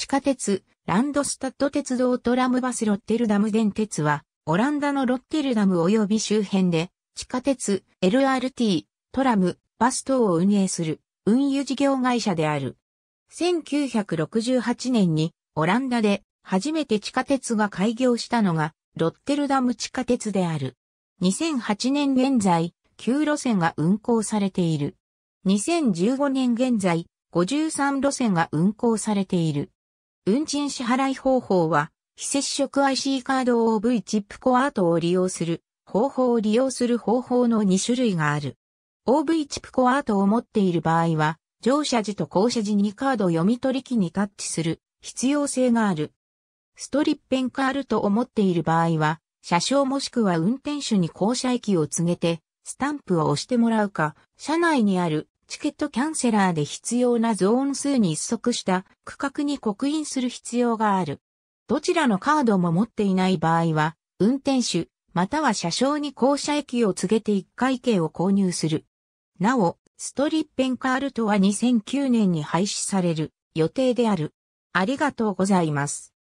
地下鉄、ランドスタッド鉄道トラムバスロッテルダム電鉄は、オランダのロッテルダム及び周辺で、地下鉄、LRT、トラム、バス等を運営する、運輸事業会社である。1968年に、オランダで、初めて地下鉄が開業したのが、ロッテルダム地下鉄である。2008年現在、9路線が運行されている。2015年現在、53路線が運行されている。運賃支払い方法は、非接触 IC カード OV チップコアートを利用する方法を利用する方法の2種類がある。OV チップコアートを持っている場合は、乗車時と降車時にカード読み取り機にタッチする必要性がある。ストリッペンカールと思っている場合は、車掌もしくは運転手に降車駅を告げて、スタンプを押してもらうか、車内にあるチケットキャンセラーで必要なゾーン数に一足した区画に刻印する必要がある。どちらのカードも持っていない場合は、運転手、または車掌に降車駅を告げて1回券を購入する。なお、ストリッペンカールトは2009年に廃止される予定である。ありがとうございます。